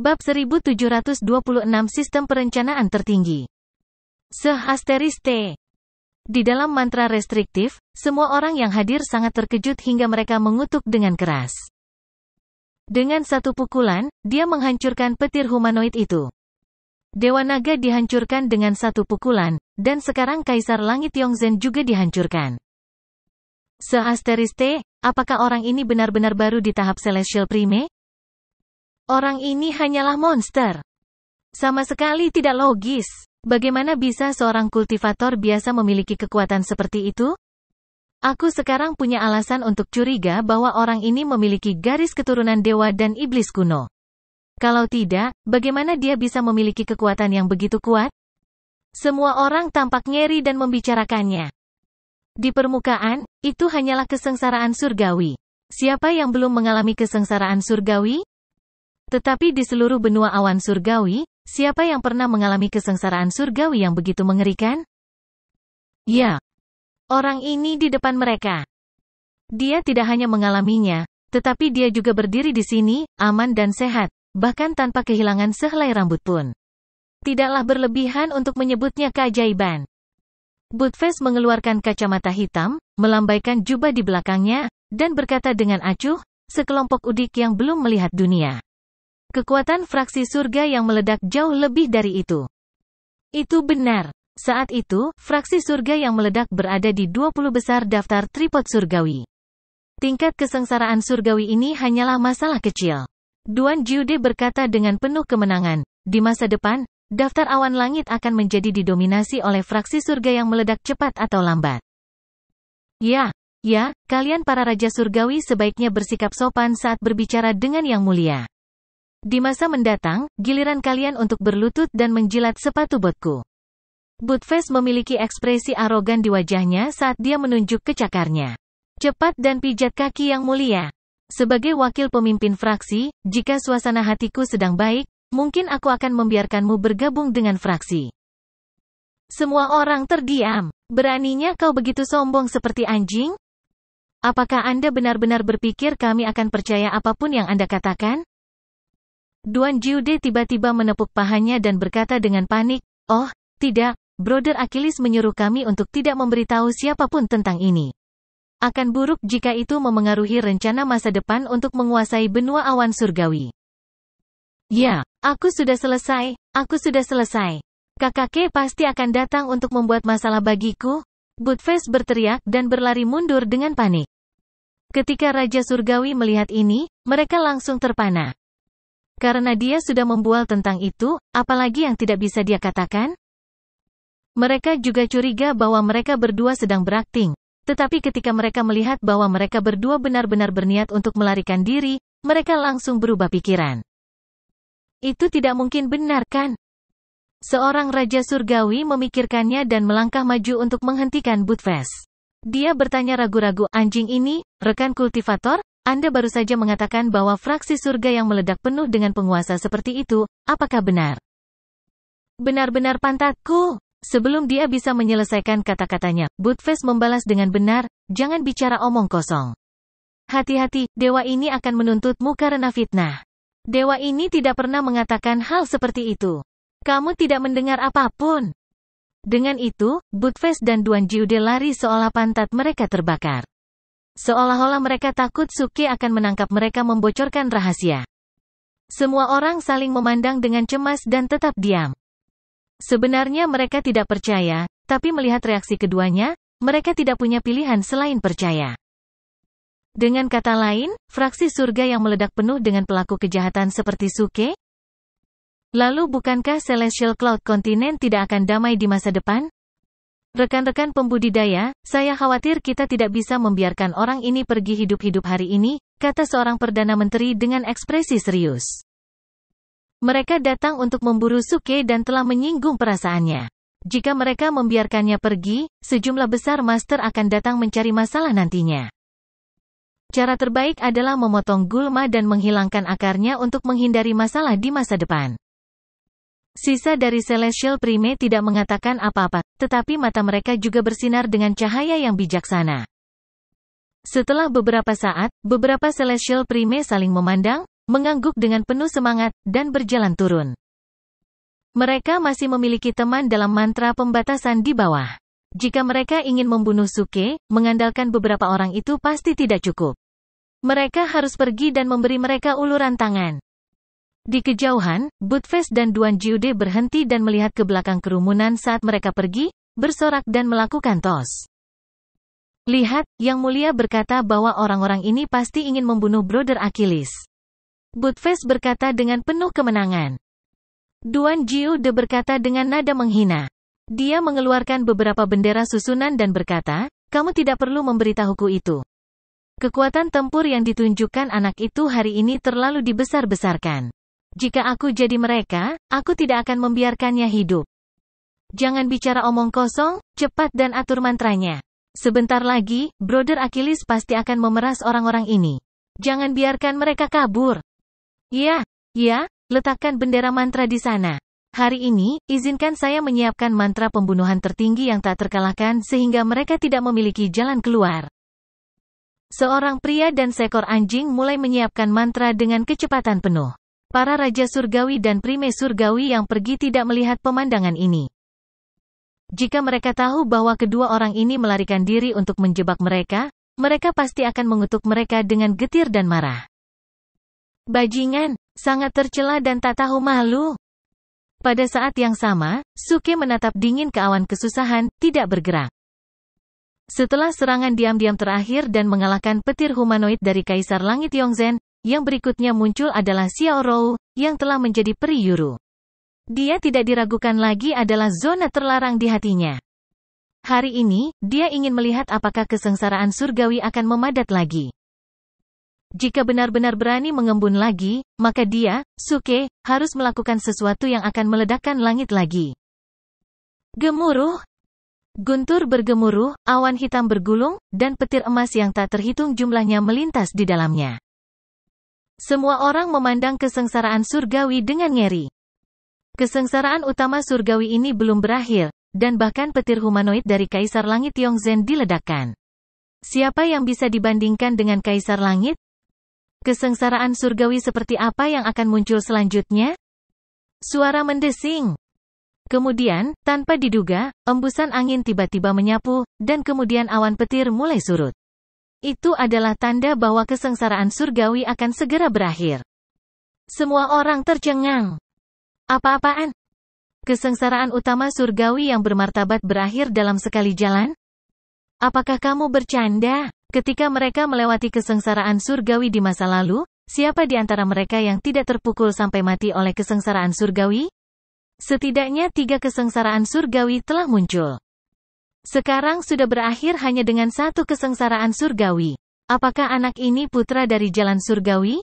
Bab 1726 Sistem Perencanaan Tertinggi seh asteris T Di dalam mantra restriktif, semua orang yang hadir sangat terkejut hingga mereka mengutuk dengan keras. Dengan satu pukulan, dia menghancurkan petir humanoid itu. Dewa Naga dihancurkan dengan satu pukulan, dan sekarang Kaisar Langit Yongzhen juga dihancurkan. asteris T, apakah orang ini benar-benar baru di tahap Celestial Prime? Orang ini hanyalah monster. Sama sekali tidak logis. Bagaimana bisa seorang kultivator biasa memiliki kekuatan seperti itu? Aku sekarang punya alasan untuk curiga bahwa orang ini memiliki garis keturunan dewa dan iblis kuno. Kalau tidak, bagaimana dia bisa memiliki kekuatan yang begitu kuat? Semua orang tampak ngeri dan membicarakannya. Di permukaan, itu hanyalah kesengsaraan surgawi. Siapa yang belum mengalami kesengsaraan surgawi? Tetapi di seluruh benua awan surgawi, siapa yang pernah mengalami kesengsaraan surgawi yang begitu mengerikan? Ya, orang ini di depan mereka. Dia tidak hanya mengalaminya, tetapi dia juga berdiri di sini, aman dan sehat, bahkan tanpa kehilangan sehelai rambut pun. Tidaklah berlebihan untuk menyebutnya keajaiban. Butfes mengeluarkan kacamata hitam, melambaikan jubah di belakangnya, dan berkata dengan acuh, sekelompok udik yang belum melihat dunia. Kekuatan fraksi surga yang meledak jauh lebih dari itu. Itu benar. Saat itu, fraksi surga yang meledak berada di 20 besar daftar tripod surgawi. Tingkat kesengsaraan surgawi ini hanyalah masalah kecil. Duan Jiude berkata dengan penuh kemenangan, di masa depan, daftar awan langit akan menjadi didominasi oleh fraksi surga yang meledak cepat atau lambat. Ya, ya, kalian para raja surgawi sebaiknya bersikap sopan saat berbicara dengan yang mulia. Di masa mendatang, giliran kalian untuk berlutut dan menjilat sepatu botku. Bootface memiliki ekspresi arogan di wajahnya saat dia menunjuk ke cakarnya. Cepat dan pijat kaki yang mulia. Sebagai wakil pemimpin fraksi, jika suasana hatiku sedang baik, mungkin aku akan membiarkanmu bergabung dengan fraksi. Semua orang terdiam. Beraninya kau begitu sombong seperti anjing? Apakah Anda benar-benar berpikir kami akan percaya apapun yang Anda katakan? Duan Jiude tiba-tiba menepuk pahanya dan berkata dengan panik, Oh, tidak, Brother Achilles menyuruh kami untuk tidak memberitahu siapapun tentang ini. Akan buruk jika itu memengaruhi rencana masa depan untuk menguasai benua awan surgawi. Ya, aku sudah selesai, aku sudah selesai. Kakak pasti akan datang untuk membuat masalah bagiku. Budface berteriak dan berlari mundur dengan panik. Ketika Raja Surgawi melihat ini, mereka langsung terpana. Karena dia sudah membual tentang itu, apalagi yang tidak bisa dia katakan? Mereka juga curiga bahwa mereka berdua sedang berakting. Tetapi ketika mereka melihat bahwa mereka berdua benar-benar berniat untuk melarikan diri, mereka langsung berubah pikiran. Itu tidak mungkin benar kan? Seorang Raja Surgawi memikirkannya dan melangkah maju untuk menghentikan Budves. Dia bertanya ragu-ragu, anjing ini, rekan kultivator, anda baru saja mengatakan bahwa fraksi surga yang meledak penuh dengan penguasa seperti itu, apakah benar? Benar-benar pantatku. Sebelum dia bisa menyelesaikan kata-katanya, Budfest membalas dengan benar, jangan bicara omong kosong. Hati-hati, dewa ini akan menuntutmu karena fitnah. Dewa ini tidak pernah mengatakan hal seperti itu. Kamu tidak mendengar apapun. Dengan itu, Budfest dan Duan Jiude lari seolah pantat mereka terbakar. Seolah-olah mereka takut Suke akan menangkap mereka membocorkan rahasia. Semua orang saling memandang dengan cemas dan tetap diam. Sebenarnya mereka tidak percaya, tapi melihat reaksi keduanya, mereka tidak punya pilihan selain percaya. Dengan kata lain, fraksi surga yang meledak penuh dengan pelaku kejahatan seperti Suke? Lalu bukankah Celestial Cloud Continent tidak akan damai di masa depan? Rekan-rekan pembudidaya, saya khawatir kita tidak bisa membiarkan orang ini pergi hidup-hidup hari ini, kata seorang Perdana Menteri dengan ekspresi serius. Mereka datang untuk memburu Suke dan telah menyinggung perasaannya. Jika mereka membiarkannya pergi, sejumlah besar master akan datang mencari masalah nantinya. Cara terbaik adalah memotong gulma dan menghilangkan akarnya untuk menghindari masalah di masa depan. Sisa dari Celestial Prime tidak mengatakan apa-apa, tetapi mata mereka juga bersinar dengan cahaya yang bijaksana. Setelah beberapa saat, beberapa Celestial Prime saling memandang, mengangguk dengan penuh semangat, dan berjalan turun. Mereka masih memiliki teman dalam mantra pembatasan di bawah. Jika mereka ingin membunuh Suke, mengandalkan beberapa orang itu pasti tidak cukup. Mereka harus pergi dan memberi mereka uluran tangan. Di kejauhan, Budfest dan Duan Jiude berhenti dan melihat ke belakang kerumunan saat mereka pergi, bersorak dan melakukan tos. Lihat, Yang Mulia berkata bahwa orang-orang ini pasti ingin membunuh Brother Achilles. Budfest berkata dengan penuh kemenangan. Duan Jiude berkata dengan nada menghina. Dia mengeluarkan beberapa bendera susunan dan berkata, kamu tidak perlu memberitahuku itu. Kekuatan tempur yang ditunjukkan anak itu hari ini terlalu dibesar-besarkan. Jika aku jadi mereka, aku tidak akan membiarkannya hidup. Jangan bicara omong kosong, cepat dan atur mantranya. Sebentar lagi, Brother Achilles pasti akan memeras orang-orang ini. Jangan biarkan mereka kabur. Ya, ya, letakkan bendera mantra di sana. Hari ini, izinkan saya menyiapkan mantra pembunuhan tertinggi yang tak terkalahkan sehingga mereka tidak memiliki jalan keluar. Seorang pria dan seekor anjing mulai menyiapkan mantra dengan kecepatan penuh. Para raja surgawi dan prime surgawi yang pergi tidak melihat pemandangan ini. Jika mereka tahu bahwa kedua orang ini melarikan diri untuk menjebak mereka, mereka pasti akan mengutuk mereka dengan getir dan marah. Bajingan, sangat tercela dan tak tahu malu. Pada saat yang sama, Suke menatap dingin ke awan kesusahan, tidak bergerak. Setelah serangan diam-diam terakhir dan mengalahkan petir humanoid dari Kaisar Langit Yongzhen, yang berikutnya muncul adalah Xiao Rou, yang telah menjadi peri Yuru. Dia tidak diragukan lagi adalah zona terlarang di hatinya. Hari ini, dia ingin melihat apakah kesengsaraan surgawi akan memadat lagi. Jika benar-benar berani mengembun lagi, maka dia, Suke, harus melakukan sesuatu yang akan meledakkan langit lagi. Gemuruh, Guntur bergemuruh, awan hitam bergulung, dan petir emas yang tak terhitung jumlahnya melintas di dalamnya. Semua orang memandang kesengsaraan surgawi dengan ngeri. Kesengsaraan utama surgawi ini belum berakhir, dan bahkan petir humanoid dari Kaisar Langit Yongzhen diledakkan. Siapa yang bisa dibandingkan dengan Kaisar Langit? Kesengsaraan surgawi seperti apa yang akan muncul selanjutnya? Suara mendesing. Kemudian, tanpa diduga, embusan angin tiba-tiba menyapu, dan kemudian awan petir mulai surut. Itu adalah tanda bahwa kesengsaraan surgawi akan segera berakhir. Semua orang tercengang. Apa-apaan? Kesengsaraan utama surgawi yang bermartabat berakhir dalam sekali jalan? Apakah kamu bercanda? Ketika mereka melewati kesengsaraan surgawi di masa lalu, siapa di antara mereka yang tidak terpukul sampai mati oleh kesengsaraan surgawi? Setidaknya tiga kesengsaraan surgawi telah muncul. Sekarang sudah berakhir hanya dengan satu kesengsaraan surgawi. Apakah anak ini putra dari jalan surgawi?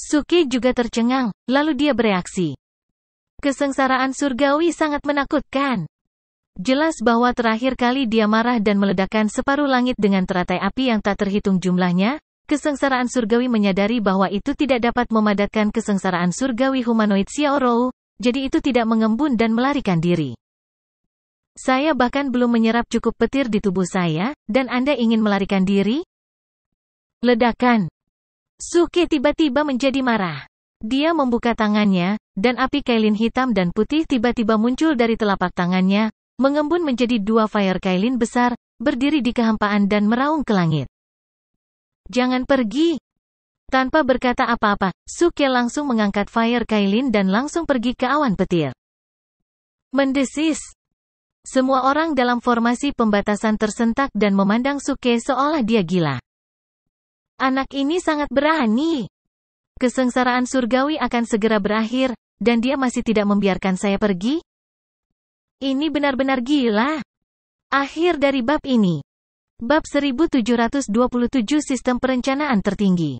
Suki juga tercengang, lalu dia bereaksi. Kesengsaraan surgawi sangat menakutkan. Jelas bahwa terakhir kali dia marah dan meledakkan separuh langit dengan teratai api yang tak terhitung jumlahnya, kesengsaraan surgawi menyadari bahwa itu tidak dapat memadatkan kesengsaraan surgawi humanoid Xiaorou, jadi itu tidak mengembun dan melarikan diri. Saya bahkan belum menyerap cukup petir di tubuh saya, dan Anda ingin melarikan diri? Ledakan. Suke tiba-tiba menjadi marah. Dia membuka tangannya, dan api kailin hitam dan putih tiba-tiba muncul dari telapak tangannya, mengembun menjadi dua fire kailin besar, berdiri di kehampaan dan meraung ke langit. Jangan pergi! Tanpa berkata apa-apa, Suke langsung mengangkat fire kailin dan langsung pergi ke awan petir. Mendesis, semua orang dalam formasi pembatasan tersentak dan memandang Suke seolah dia gila. Anak ini sangat berani. Kesengsaraan surgawi akan segera berakhir, dan dia masih tidak membiarkan saya pergi? Ini benar-benar gila. Akhir dari bab ini. Bab 1727 Sistem Perencanaan Tertinggi.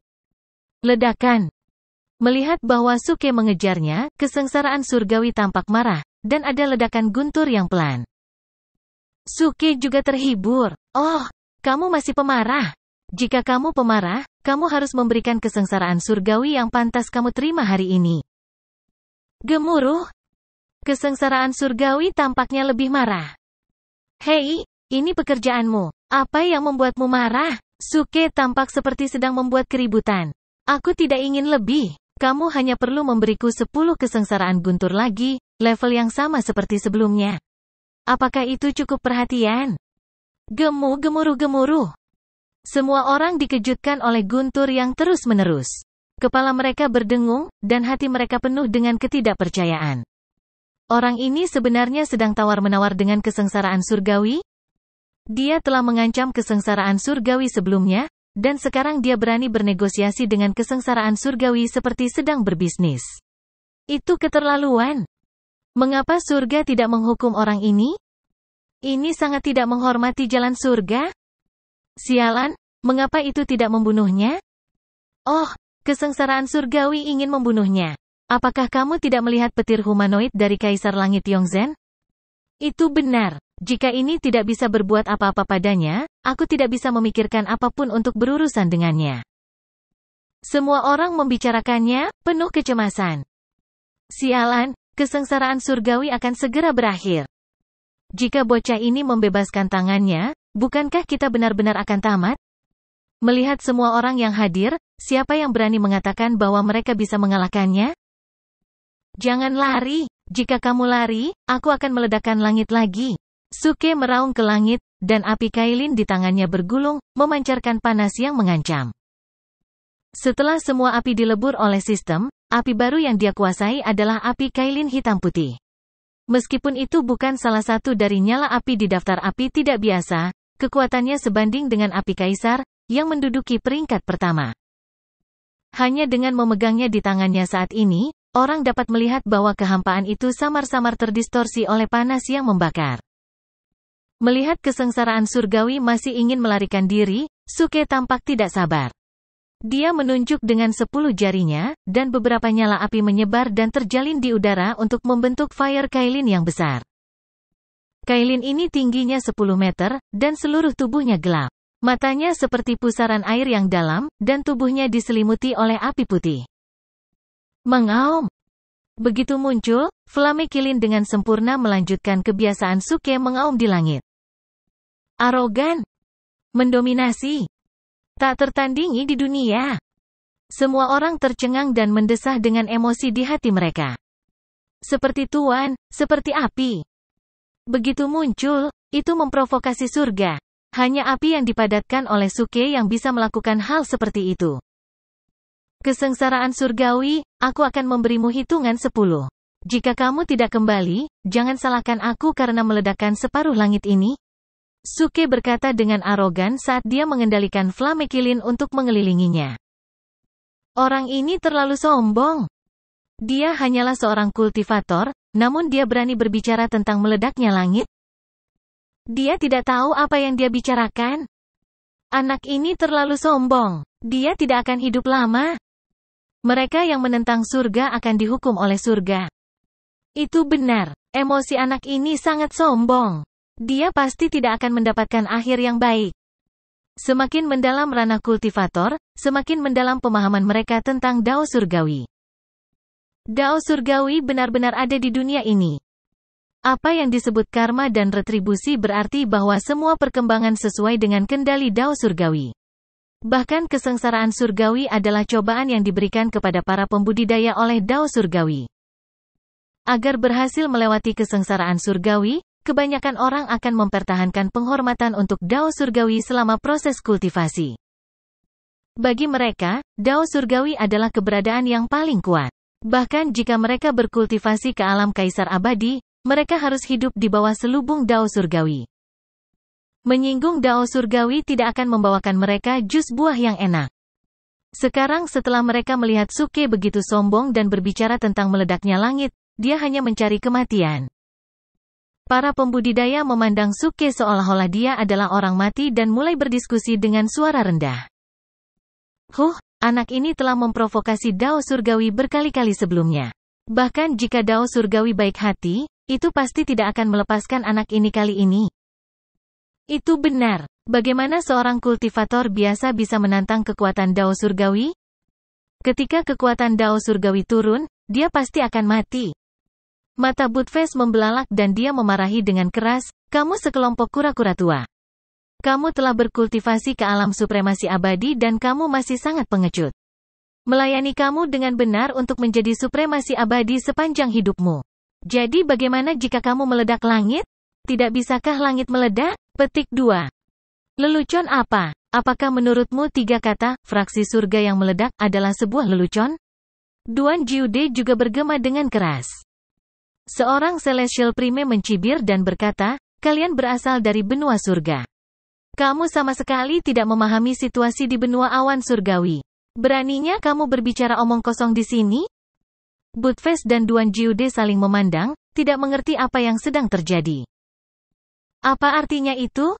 Ledakan. Melihat bahwa Suke mengejarnya, kesengsaraan surgawi tampak marah, dan ada ledakan guntur yang pelan. Suki juga terhibur. Oh, kamu masih pemarah. Jika kamu pemarah, kamu harus memberikan kesengsaraan surgawi yang pantas kamu terima hari ini. Gemuruh. Kesengsaraan surgawi tampaknya lebih marah. Hei, ini pekerjaanmu. Apa yang membuatmu marah? Suke tampak seperti sedang membuat keributan. Aku tidak ingin lebih. Kamu hanya perlu memberiku 10 kesengsaraan guntur lagi, level yang sama seperti sebelumnya. Apakah itu cukup perhatian? Gemu-gemuruh-gemuruh. Semua orang dikejutkan oleh guntur yang terus-menerus. Kepala mereka berdengung, dan hati mereka penuh dengan ketidakpercayaan. Orang ini sebenarnya sedang tawar-menawar dengan kesengsaraan surgawi? Dia telah mengancam kesengsaraan surgawi sebelumnya, dan sekarang dia berani bernegosiasi dengan kesengsaraan surgawi seperti sedang berbisnis. Itu keterlaluan. Mengapa surga tidak menghukum orang ini? Ini sangat tidak menghormati jalan surga. Sialan, mengapa itu tidak membunuhnya? Oh, kesengsaraan surgawi ingin membunuhnya. Apakah kamu tidak melihat petir humanoid dari Kaisar Langit Yongzhen? Itu benar. Jika ini tidak bisa berbuat apa-apa padanya, aku tidak bisa memikirkan apapun untuk berurusan dengannya. Semua orang membicarakannya, penuh kecemasan. Sialan, kesengsaraan surgawi akan segera berakhir. Jika bocah ini membebaskan tangannya, bukankah kita benar-benar akan tamat? Melihat semua orang yang hadir, siapa yang berani mengatakan bahwa mereka bisa mengalahkannya? Jangan lari, jika kamu lari, aku akan meledakkan langit lagi. Suke meraung ke langit, dan api kailin di tangannya bergulung, memancarkan panas yang mengancam. Setelah semua api dilebur oleh sistem, Api baru yang dia kuasai adalah api kailin hitam putih. Meskipun itu bukan salah satu dari nyala api di daftar api tidak biasa, kekuatannya sebanding dengan api kaisar, yang menduduki peringkat pertama. Hanya dengan memegangnya di tangannya saat ini, orang dapat melihat bahwa kehampaan itu samar-samar terdistorsi oleh panas yang membakar. Melihat kesengsaraan surgawi masih ingin melarikan diri, Suke tampak tidak sabar. Dia menunjuk dengan sepuluh jarinya, dan beberapa nyala api menyebar dan terjalin di udara untuk membentuk fire kailin yang besar. Kailin ini tingginya sepuluh meter, dan seluruh tubuhnya gelap. Matanya seperti pusaran air yang dalam, dan tubuhnya diselimuti oleh api putih. Mengaum. Begitu muncul, Flame Kilin dengan sempurna melanjutkan kebiasaan Suke mengaum di langit. Arogan. Mendominasi. Tak tertandingi di dunia. Semua orang tercengang dan mendesah dengan emosi di hati mereka. Seperti tuan, seperti api. Begitu muncul, itu memprovokasi surga. Hanya api yang dipadatkan oleh Suke yang bisa melakukan hal seperti itu. Kesengsaraan surgawi, aku akan memberimu hitungan sepuluh. Jika kamu tidak kembali, jangan salahkan aku karena meledakkan separuh langit ini, Suke berkata dengan arogan saat dia mengendalikan Flamekilin untuk mengelilinginya. Orang ini terlalu sombong. Dia hanyalah seorang kultivator, namun dia berani berbicara tentang meledaknya langit. Dia tidak tahu apa yang dia bicarakan. Anak ini terlalu sombong. Dia tidak akan hidup lama. Mereka yang menentang surga akan dihukum oleh surga. Itu benar. Emosi anak ini sangat sombong dia pasti tidak akan mendapatkan akhir yang baik. Semakin mendalam ranah kultivator, semakin mendalam pemahaman mereka tentang dao surgawi. Dao surgawi benar-benar ada di dunia ini. Apa yang disebut karma dan retribusi berarti bahwa semua perkembangan sesuai dengan kendali dao surgawi. Bahkan kesengsaraan surgawi adalah cobaan yang diberikan kepada para pembudidaya oleh dao surgawi. Agar berhasil melewati kesengsaraan surgawi, kebanyakan orang akan mempertahankan penghormatan untuk Dao Surgawi selama proses kultivasi. Bagi mereka, Dao Surgawi adalah keberadaan yang paling kuat. Bahkan jika mereka berkultivasi ke alam kaisar abadi, mereka harus hidup di bawah selubung Dao Surgawi. Menyinggung Dao Surgawi tidak akan membawakan mereka jus buah yang enak. Sekarang setelah mereka melihat Suke begitu sombong dan berbicara tentang meledaknya langit, dia hanya mencari kematian. Para pembudidaya memandang Suke seolah-olah dia adalah orang mati dan mulai berdiskusi dengan suara rendah. Huh, anak ini telah memprovokasi Dao Surgawi berkali-kali sebelumnya. Bahkan jika Dao Surgawi baik hati, itu pasti tidak akan melepaskan anak ini kali ini. Itu benar. Bagaimana seorang kultivator biasa bisa menantang kekuatan Dao Surgawi? Ketika kekuatan Dao Surgawi turun, dia pasti akan mati. Mata Budves membelalak dan dia memarahi dengan keras, kamu sekelompok kura-kura tua. Kamu telah berkultivasi ke alam supremasi abadi dan kamu masih sangat pengecut. Melayani kamu dengan benar untuk menjadi supremasi abadi sepanjang hidupmu. Jadi bagaimana jika kamu meledak langit? Tidak bisakah langit meledak? Petik 2. Lelucon apa? Apakah menurutmu tiga kata, fraksi surga yang meledak adalah sebuah lelucon? Duan Jiude juga bergema dengan keras. Seorang Celestial Prime mencibir dan berkata, kalian berasal dari benua surga. Kamu sama sekali tidak memahami situasi di benua awan surgawi. Beraninya kamu berbicara omong kosong di sini? Budfest dan Duan Jiude saling memandang, tidak mengerti apa yang sedang terjadi. Apa artinya itu?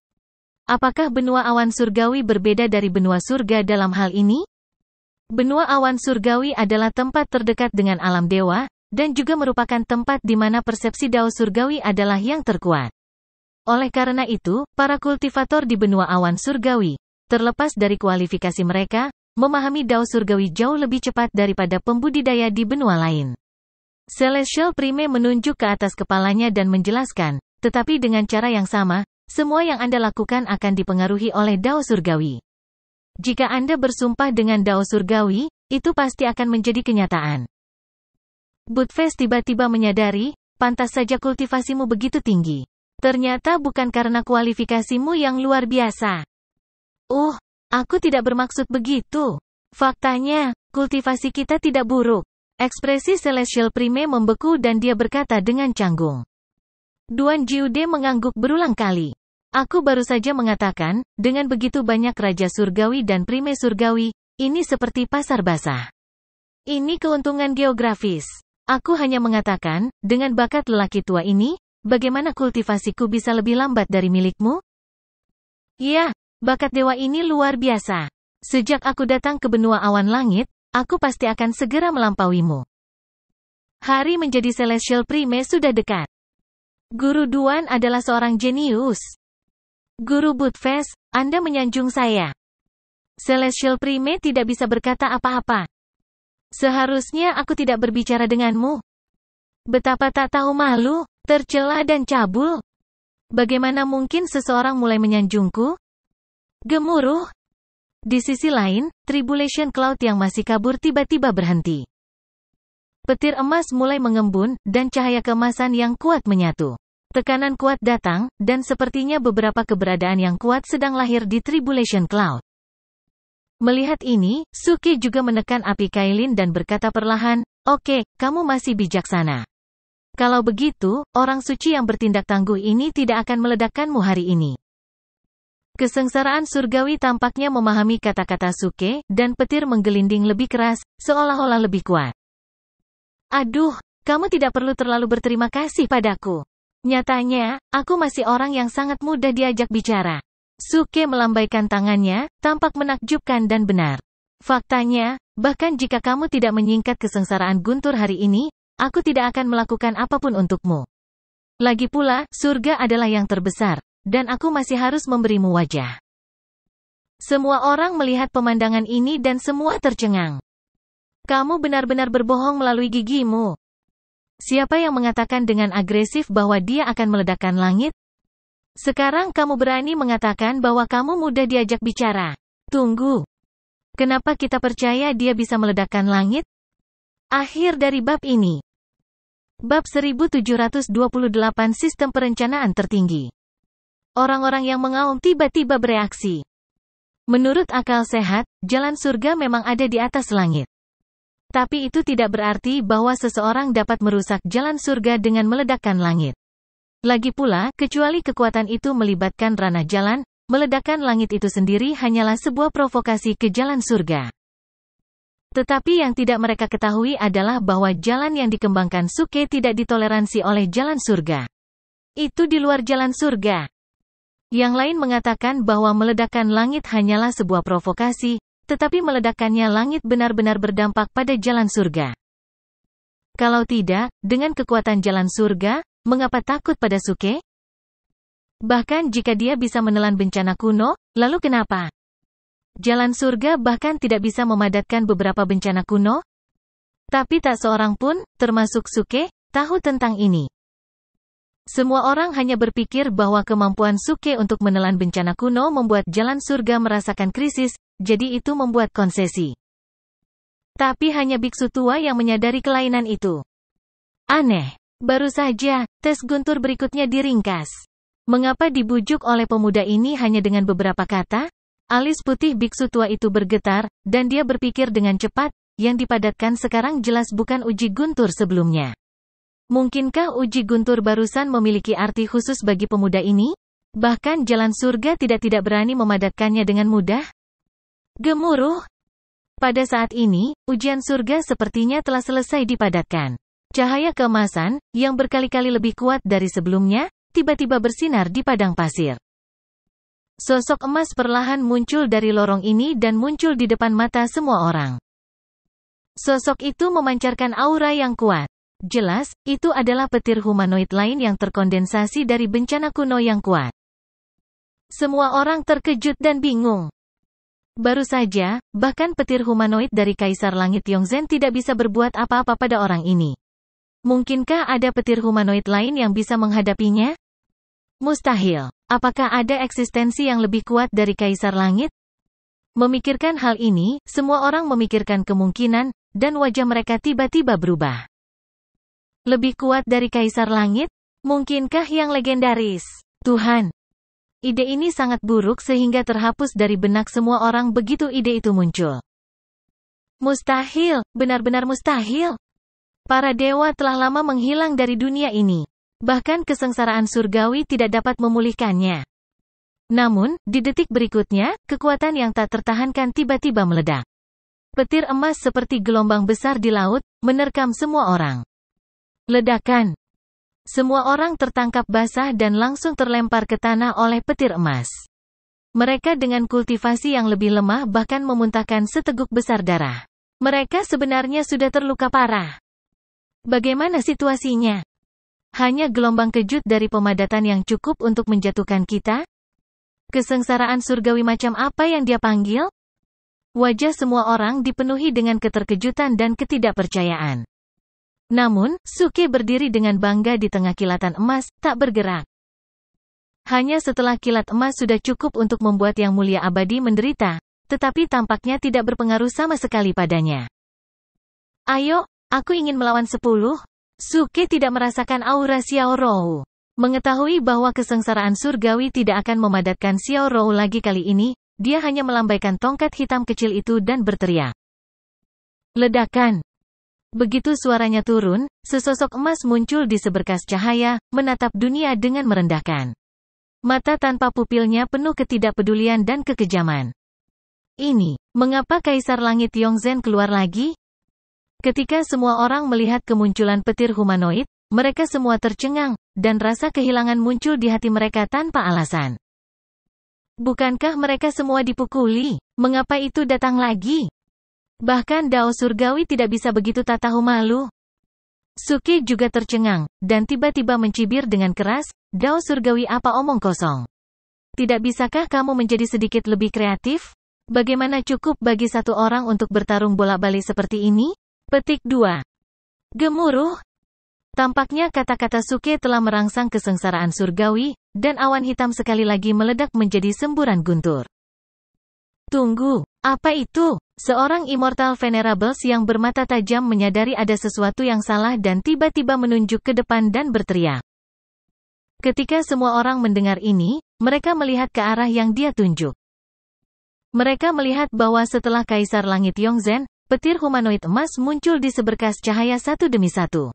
Apakah benua awan surgawi berbeda dari benua surga dalam hal ini? Benua awan surgawi adalah tempat terdekat dengan alam dewa, dan juga merupakan tempat di mana persepsi Dao surgawi adalah yang terkuat. Oleh karena itu, para kultivator di benua awan surgawi, terlepas dari kualifikasi mereka, memahami Dao surgawi jauh lebih cepat daripada pembudidaya di benua lain. Celestial Prime menunjuk ke atas kepalanya dan menjelaskan, tetapi dengan cara yang sama, semua yang Anda lakukan akan dipengaruhi oleh Dao surgawi. Jika Anda bersumpah dengan Dao surgawi, itu pasti akan menjadi kenyataan. Budves tiba-tiba menyadari, pantas saja kultivasimu begitu tinggi. Ternyata bukan karena kualifikasimu yang luar biasa. Uh, aku tidak bermaksud begitu. Faktanya, kultivasi kita tidak buruk. Ekspresi Celestial Prime membeku dan dia berkata dengan canggung. Duan Jiude mengangguk berulang kali. Aku baru saja mengatakan, dengan begitu banyak Raja Surgawi dan Prime Surgawi, ini seperti pasar basah. Ini keuntungan geografis. Aku hanya mengatakan, dengan bakat lelaki tua ini, bagaimana kultivasiku bisa lebih lambat dari milikmu? Ya, bakat dewa ini luar biasa. Sejak aku datang ke benua awan langit, aku pasti akan segera melampauimu. Hari menjadi Celestial Prime sudah dekat. Guru Duan adalah seorang jenius. Guru Budves, Anda menyanjung saya. Celestial Prime tidak bisa berkata apa-apa. Seharusnya aku tidak berbicara denganmu. Betapa tak tahu malu, tercela dan cabul. Bagaimana mungkin seseorang mulai menyanjungku? Gemuruh. Di sisi lain, Tribulation Cloud yang masih kabur tiba-tiba berhenti. Petir emas mulai mengembun, dan cahaya kemasan yang kuat menyatu. Tekanan kuat datang, dan sepertinya beberapa keberadaan yang kuat sedang lahir di Tribulation Cloud. Melihat ini, Suki juga menekan api Kailin dan berkata perlahan, Oke, okay, kamu masih bijaksana. Kalau begitu, orang suci yang bertindak tangguh ini tidak akan meledakkanmu hari ini. Kesengsaraan surgawi tampaknya memahami kata-kata Suke, dan petir menggelinding lebih keras, seolah-olah lebih kuat. Aduh, kamu tidak perlu terlalu berterima kasih padaku. Nyatanya, aku masih orang yang sangat mudah diajak bicara. Suke melambaikan tangannya, tampak menakjubkan dan benar. Faktanya, bahkan jika kamu tidak menyingkat kesengsaraan guntur hari ini, aku tidak akan melakukan apapun untukmu. Lagi pula, surga adalah yang terbesar, dan aku masih harus memberimu wajah. Semua orang melihat pemandangan ini dan semua tercengang. Kamu benar-benar berbohong melalui gigimu. Siapa yang mengatakan dengan agresif bahwa dia akan meledakkan langit, sekarang kamu berani mengatakan bahwa kamu mudah diajak bicara. Tunggu. Kenapa kita percaya dia bisa meledakkan langit? Akhir dari bab ini. Bab 1728 Sistem Perencanaan Tertinggi. Orang-orang yang mengaum tiba-tiba bereaksi. Menurut akal sehat, jalan surga memang ada di atas langit. Tapi itu tidak berarti bahwa seseorang dapat merusak jalan surga dengan meledakkan langit. Lagi pula, kecuali kekuatan itu melibatkan ranah jalan, meledakkan langit itu sendiri hanyalah sebuah provokasi ke jalan surga. Tetapi yang tidak mereka ketahui adalah bahwa jalan yang dikembangkan Suke tidak ditoleransi oleh jalan surga. Itu di luar jalan surga. Yang lain mengatakan bahwa meledakkan langit hanyalah sebuah provokasi, tetapi meledakannya langit benar-benar berdampak pada jalan surga. Kalau tidak, dengan kekuatan jalan surga, Mengapa takut pada Suke? Bahkan jika dia bisa menelan bencana kuno, lalu kenapa? Jalan surga bahkan tidak bisa memadatkan beberapa bencana kuno, tapi tak seorang pun, termasuk Suke, tahu tentang ini. Semua orang hanya berpikir bahwa kemampuan Suke untuk menelan bencana kuno membuat jalan surga merasakan krisis, jadi itu membuat konsesi. Tapi hanya biksu tua yang menyadari kelainan itu. Aneh. Baru saja, tes Guntur berikutnya diringkas. Mengapa dibujuk oleh pemuda ini hanya dengan beberapa kata? Alis putih biksu tua itu bergetar, dan dia berpikir dengan cepat, yang dipadatkan sekarang jelas bukan uji Guntur sebelumnya. Mungkinkah uji Guntur barusan memiliki arti khusus bagi pemuda ini? Bahkan jalan surga tidak-tidak berani memadatkannya dengan mudah? Gemuruh, pada saat ini, ujian surga sepertinya telah selesai dipadatkan. Cahaya keemasan, yang berkali-kali lebih kuat dari sebelumnya, tiba-tiba bersinar di padang pasir. Sosok emas perlahan muncul dari lorong ini dan muncul di depan mata semua orang. Sosok itu memancarkan aura yang kuat. Jelas, itu adalah petir humanoid lain yang terkondensasi dari bencana kuno yang kuat. Semua orang terkejut dan bingung. Baru saja, bahkan petir humanoid dari Kaisar Langit Yongzhen tidak bisa berbuat apa-apa pada orang ini. Mungkinkah ada petir humanoid lain yang bisa menghadapinya? Mustahil. Apakah ada eksistensi yang lebih kuat dari Kaisar Langit? Memikirkan hal ini, semua orang memikirkan kemungkinan, dan wajah mereka tiba-tiba berubah. Lebih kuat dari Kaisar Langit? Mungkinkah yang legendaris? Tuhan. Ide ini sangat buruk sehingga terhapus dari benak semua orang begitu ide itu muncul. Mustahil, benar-benar mustahil. Para dewa telah lama menghilang dari dunia ini. Bahkan kesengsaraan surgawi tidak dapat memulihkannya. Namun, di detik berikutnya, kekuatan yang tak tertahankan tiba-tiba meledak. Petir emas seperti gelombang besar di laut, menerkam semua orang. Ledakan. Semua orang tertangkap basah dan langsung terlempar ke tanah oleh petir emas. Mereka dengan kultivasi yang lebih lemah bahkan memuntahkan seteguk besar darah. Mereka sebenarnya sudah terluka parah. Bagaimana situasinya? Hanya gelombang kejut dari pemadatan yang cukup untuk menjatuhkan kita? Kesengsaraan surgawi macam apa yang dia panggil? Wajah semua orang dipenuhi dengan keterkejutan dan ketidakpercayaan. Namun, Suke berdiri dengan bangga di tengah kilatan emas, tak bergerak. Hanya setelah kilat emas sudah cukup untuk membuat Yang Mulia Abadi menderita, tetapi tampaknya tidak berpengaruh sama sekali padanya. Ayo, Aku ingin melawan sepuluh. Suke tidak merasakan aura Xiao Rou. Mengetahui bahwa kesengsaraan surgawi tidak akan memadatkan Xiao Rou lagi kali ini, dia hanya melambaikan tongkat hitam kecil itu dan berteriak. Ledakan! Begitu suaranya turun, sesosok emas muncul di seberkas cahaya, menatap dunia dengan merendahkan. Mata tanpa pupilnya penuh ketidakpedulian dan kekejaman. Ini, mengapa Kaisar Langit Yongzhen keluar lagi? Ketika semua orang melihat kemunculan petir humanoid, mereka semua tercengang, dan rasa kehilangan muncul di hati mereka tanpa alasan. Bukankah mereka semua dipukuli? Mengapa itu datang lagi? Bahkan Dao Surgawi tidak bisa begitu tak tahu malu. Suki juga tercengang, dan tiba-tiba mencibir dengan keras, Dao Surgawi apa omong kosong? Tidak bisakah kamu menjadi sedikit lebih kreatif? Bagaimana cukup bagi satu orang untuk bertarung bola balik seperti ini? Petik 2. Gemuruh. Tampaknya kata-kata Suke telah merangsang kesengsaraan surgawi, dan awan hitam sekali lagi meledak menjadi semburan guntur. Tunggu, apa itu? Seorang Immortal Venerables yang bermata tajam menyadari ada sesuatu yang salah dan tiba-tiba menunjuk ke depan dan berteriak. Ketika semua orang mendengar ini, mereka melihat ke arah yang dia tunjuk. Mereka melihat bahwa setelah Kaisar Langit Yongzhen, Petir humanoid emas muncul di seberkas cahaya satu demi satu.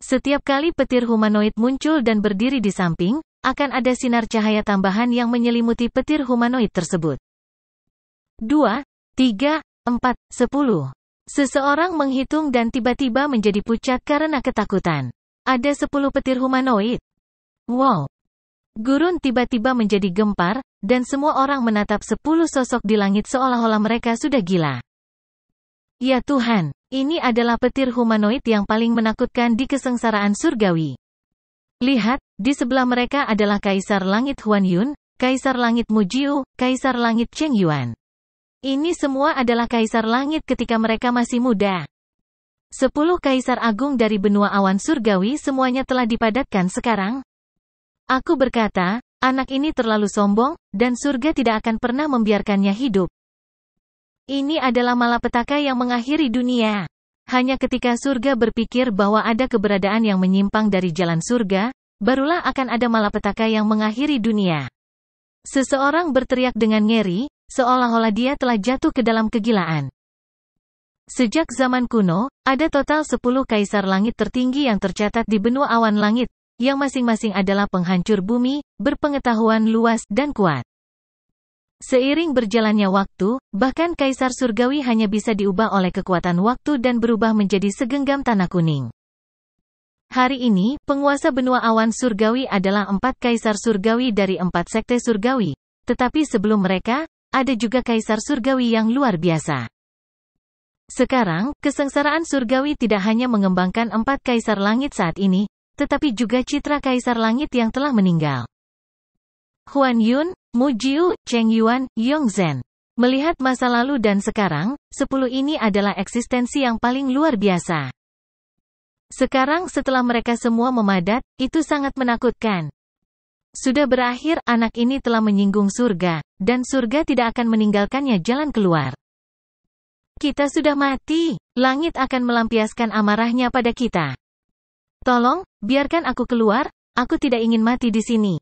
Setiap kali petir humanoid muncul dan berdiri di samping, akan ada sinar cahaya tambahan yang menyelimuti petir humanoid tersebut. 2, 3, 4, 10. Seseorang menghitung dan tiba-tiba menjadi pucat karena ketakutan. Ada 10 petir humanoid. Wow. Gurun tiba-tiba menjadi gempar, dan semua orang menatap 10 sosok di langit seolah-olah mereka sudah gila. Ya Tuhan, ini adalah petir humanoid yang paling menakutkan di kesengsaraan surgawi. Lihat, di sebelah mereka adalah Kaisar Langit Huan Yun, Kaisar Langit Mujiu, Kaisar Langit Cheng Yuan. Ini semua adalah Kaisar Langit ketika mereka masih muda. Sepuluh Kaisar Agung dari benua awan surgawi semuanya telah dipadatkan sekarang. Aku berkata, anak ini terlalu sombong, dan surga tidak akan pernah membiarkannya hidup. Ini adalah malapetaka yang mengakhiri dunia. Hanya ketika surga berpikir bahwa ada keberadaan yang menyimpang dari jalan surga, barulah akan ada malapetaka yang mengakhiri dunia. Seseorang berteriak dengan ngeri, seolah-olah dia telah jatuh ke dalam kegilaan. Sejak zaman kuno, ada total 10 kaisar langit tertinggi yang tercatat di benua awan langit, yang masing-masing adalah penghancur bumi, berpengetahuan luas dan kuat. Seiring berjalannya waktu, bahkan kaisar surgawi hanya bisa diubah oleh kekuatan waktu dan berubah menjadi segenggam tanah kuning. Hari ini, penguasa benua awan surgawi adalah empat kaisar surgawi dari empat sekte surgawi. Tetapi sebelum mereka, ada juga kaisar surgawi yang luar biasa. Sekarang, kesengsaraan surgawi tidak hanya mengembangkan empat kaisar langit saat ini, tetapi juga citra kaisar langit yang telah meninggal. Huan Yun, Mu Jiu, Cheng Yuan, Yong Zhen. Melihat masa lalu dan sekarang, sepuluh ini adalah eksistensi yang paling luar biasa. Sekarang setelah mereka semua memadat, itu sangat menakutkan. Sudah berakhir, anak ini telah menyinggung surga, dan surga tidak akan meninggalkannya jalan keluar. Kita sudah mati, langit akan melampiaskan amarahnya pada kita. Tolong, biarkan aku keluar, aku tidak ingin mati di sini.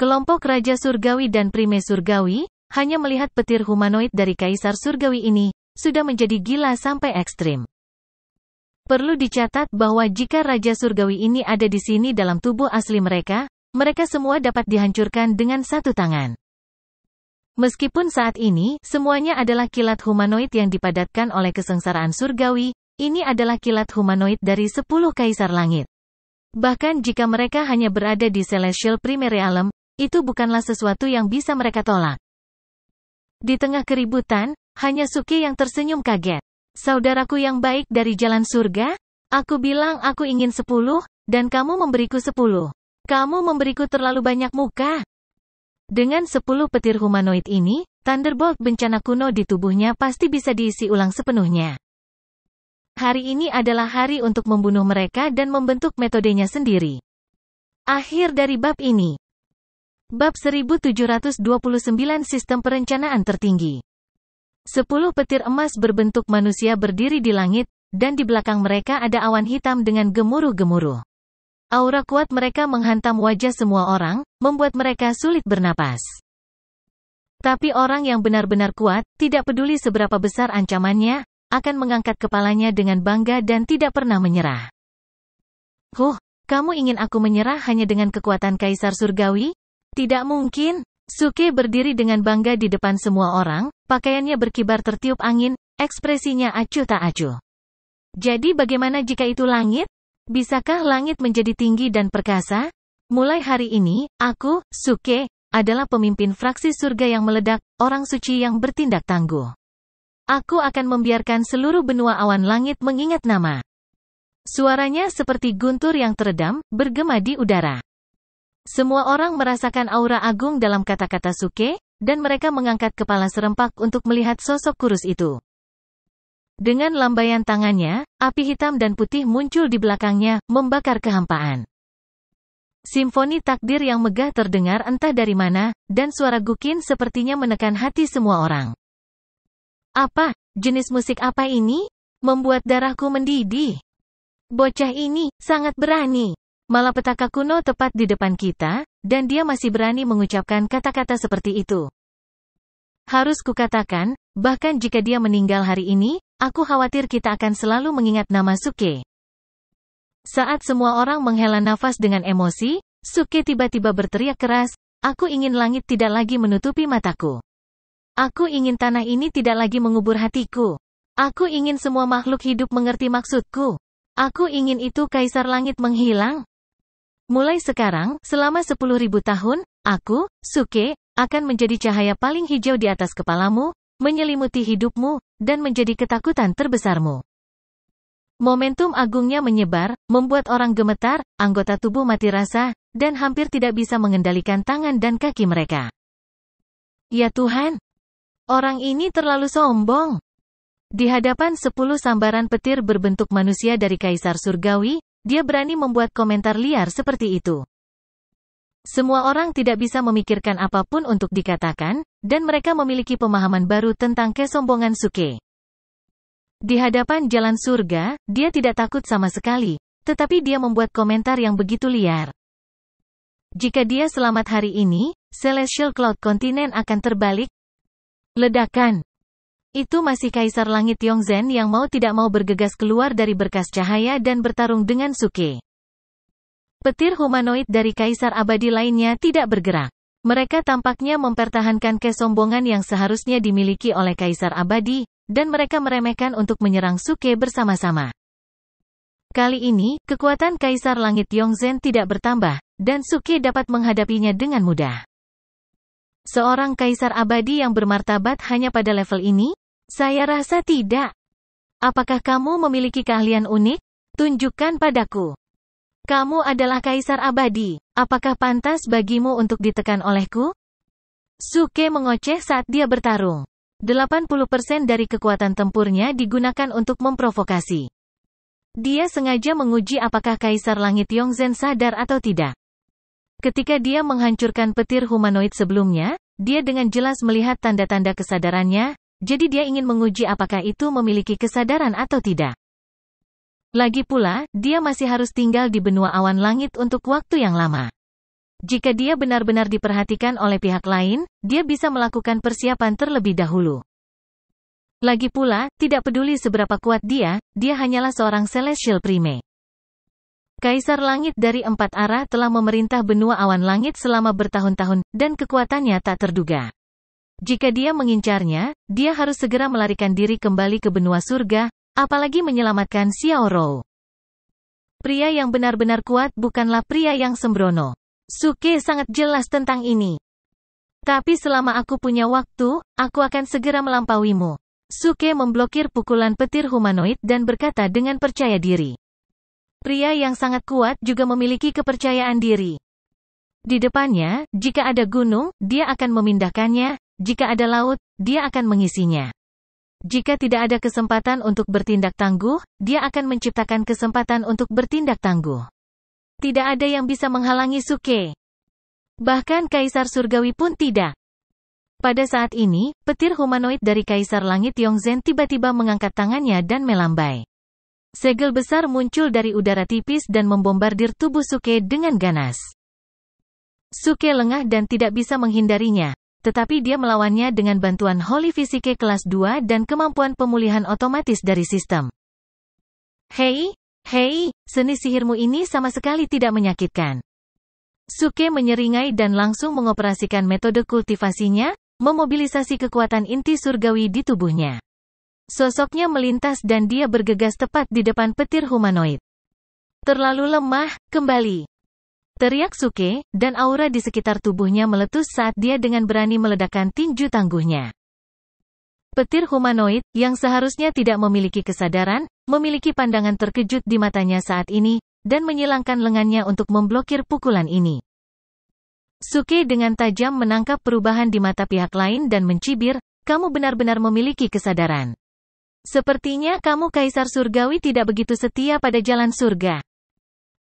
Kelompok Raja Surgawi dan Prime Surgawi, hanya melihat petir humanoid dari Kaisar Surgawi ini, sudah menjadi gila sampai ekstrim. Perlu dicatat bahwa jika Raja Surgawi ini ada di sini dalam tubuh asli mereka, mereka semua dapat dihancurkan dengan satu tangan. Meskipun saat ini, semuanya adalah kilat humanoid yang dipadatkan oleh kesengsaraan surgawi, ini adalah kilat humanoid dari 10 kaisar langit. Bahkan jika mereka hanya berada di Celestial Primary alam itu bukanlah sesuatu yang bisa mereka tolak. Di tengah keributan, hanya Suki yang tersenyum kaget. Saudaraku yang baik dari jalan surga, aku bilang aku ingin sepuluh, dan kamu memberiku sepuluh. Kamu memberiku terlalu banyak muka. Dengan sepuluh petir humanoid ini, Thunderbolt bencana kuno di tubuhnya pasti bisa diisi ulang sepenuhnya. Hari ini adalah hari untuk membunuh mereka dan membentuk metodenya sendiri. Akhir dari bab ini. Bab 1729 Sistem Perencanaan Tertinggi 10 petir emas berbentuk manusia berdiri di langit, dan di belakang mereka ada awan hitam dengan gemuruh-gemuruh. Aura kuat mereka menghantam wajah semua orang, membuat mereka sulit bernapas. Tapi orang yang benar-benar kuat, tidak peduli seberapa besar ancamannya, akan mengangkat kepalanya dengan bangga dan tidak pernah menyerah. Huh, kamu ingin aku menyerah hanya dengan kekuatan Kaisar Surgawi? Tidak mungkin. Suke berdiri dengan bangga di depan semua orang, pakaiannya berkibar tertiup angin, ekspresinya acuh tak acuh. Jadi bagaimana jika itu langit? Bisakah langit menjadi tinggi dan perkasa? Mulai hari ini, aku, Suke, adalah pemimpin fraksi surga yang meledak, orang suci yang bertindak tangguh. Aku akan membiarkan seluruh benua awan langit mengingat nama. Suaranya seperti guntur yang teredam, bergema di udara. Semua orang merasakan aura agung dalam kata-kata Suke, dan mereka mengangkat kepala serempak untuk melihat sosok kurus itu. Dengan lambaian tangannya, api hitam dan putih muncul di belakangnya, membakar kehampaan. Simfoni takdir yang megah terdengar entah dari mana, dan suara Gukin sepertinya menekan hati semua orang. Apa? Jenis musik apa ini? Membuat darahku mendidih. Bocah ini, sangat berani. Malapetaka kuno tepat di depan kita, dan dia masih berani mengucapkan kata-kata seperti itu. Harus kukatakan, bahkan jika dia meninggal hari ini, aku khawatir kita akan selalu mengingat nama Suke. Saat semua orang menghela nafas dengan emosi, Suke tiba-tiba berteriak keras, aku ingin langit tidak lagi menutupi mataku. Aku ingin tanah ini tidak lagi mengubur hatiku. Aku ingin semua makhluk hidup mengerti maksudku. Aku ingin itu kaisar langit menghilang. Mulai sekarang, selama 10.000 tahun, aku, Suke, akan menjadi cahaya paling hijau di atas kepalamu, menyelimuti hidupmu, dan menjadi ketakutan terbesarmu. Momentum agungnya menyebar, membuat orang gemetar, anggota tubuh mati rasa, dan hampir tidak bisa mengendalikan tangan dan kaki mereka. Ya Tuhan, orang ini terlalu sombong. Di hadapan sepuluh sambaran petir berbentuk manusia dari Kaisar Surgawi, dia berani membuat komentar liar seperti itu. Semua orang tidak bisa memikirkan apapun untuk dikatakan, dan mereka memiliki pemahaman baru tentang kesombongan Suke. Di hadapan jalan surga, dia tidak takut sama sekali, tetapi dia membuat komentar yang begitu liar. Jika dia selamat hari ini, Celestial Cloud Continent akan terbalik. Ledakan. Itu masih Kaisar Langit Yongzhen yang mau tidak mau bergegas keluar dari berkas cahaya dan bertarung dengan Suke. Petir humanoid dari Kaisar Abadi lainnya tidak bergerak. Mereka tampaknya mempertahankan kesombongan yang seharusnya dimiliki oleh Kaisar Abadi, dan mereka meremehkan untuk menyerang Suke bersama-sama. Kali ini, kekuatan Kaisar Langit Yongzhen tidak bertambah, dan Suke dapat menghadapinya dengan mudah. Seorang Kaisar Abadi yang bermartabat hanya pada level ini, saya rasa tidak. Apakah kamu memiliki keahlian unik? Tunjukkan padaku. Kamu adalah kaisar abadi. Apakah pantas bagimu untuk ditekan olehku? Suke mengoceh saat dia bertarung. 80% dari kekuatan tempurnya digunakan untuk memprovokasi. Dia sengaja menguji apakah Kaisar Langit Yongzhen sadar atau tidak. Ketika dia menghancurkan petir humanoid sebelumnya, dia dengan jelas melihat tanda-tanda kesadarannya, jadi dia ingin menguji apakah itu memiliki kesadaran atau tidak. Lagi pula, dia masih harus tinggal di benua awan langit untuk waktu yang lama. Jika dia benar-benar diperhatikan oleh pihak lain, dia bisa melakukan persiapan terlebih dahulu. Lagi pula, tidak peduli seberapa kuat dia, dia hanyalah seorang celestial prime. Kaisar langit dari empat arah telah memerintah benua awan langit selama bertahun-tahun, dan kekuatannya tak terduga. Jika dia mengincarnya, dia harus segera melarikan diri kembali ke benua surga, apalagi menyelamatkan Xiao Rou. Pria yang benar-benar kuat bukanlah pria yang sembrono. Suke sangat jelas tentang ini. Tapi selama aku punya waktu, aku akan segera melampauimu. Suke memblokir pukulan petir humanoid dan berkata dengan percaya diri. Pria yang sangat kuat juga memiliki kepercayaan diri. Di depannya, jika ada gunung, dia akan memindahkannya, jika ada laut, dia akan mengisinya. Jika tidak ada kesempatan untuk bertindak tangguh, dia akan menciptakan kesempatan untuk bertindak tangguh. Tidak ada yang bisa menghalangi Suke. Bahkan Kaisar Surgawi pun tidak. Pada saat ini, petir humanoid dari Kaisar Langit Yongzhen tiba-tiba mengangkat tangannya dan melambai. Segel besar muncul dari udara tipis dan membombardir tubuh Suke dengan ganas. Suke lengah dan tidak bisa menghindarinya, tetapi dia melawannya dengan bantuan Holy Physique kelas 2 dan kemampuan pemulihan otomatis dari sistem. Hei, hei, seni sihirmu ini sama sekali tidak menyakitkan. Suke menyeringai dan langsung mengoperasikan metode kultivasinya, memobilisasi kekuatan inti surgawi di tubuhnya. Sosoknya melintas dan dia bergegas tepat di depan petir humanoid. Terlalu lemah, kembali. Teriak Suke, dan aura di sekitar tubuhnya meletus saat dia dengan berani meledakkan tinju tangguhnya. Petir humanoid, yang seharusnya tidak memiliki kesadaran, memiliki pandangan terkejut di matanya saat ini, dan menyilangkan lengannya untuk memblokir pukulan ini. Suke dengan tajam menangkap perubahan di mata pihak lain dan mencibir, kamu benar-benar memiliki kesadaran. Sepertinya kamu kaisar surgawi tidak begitu setia pada jalan surga.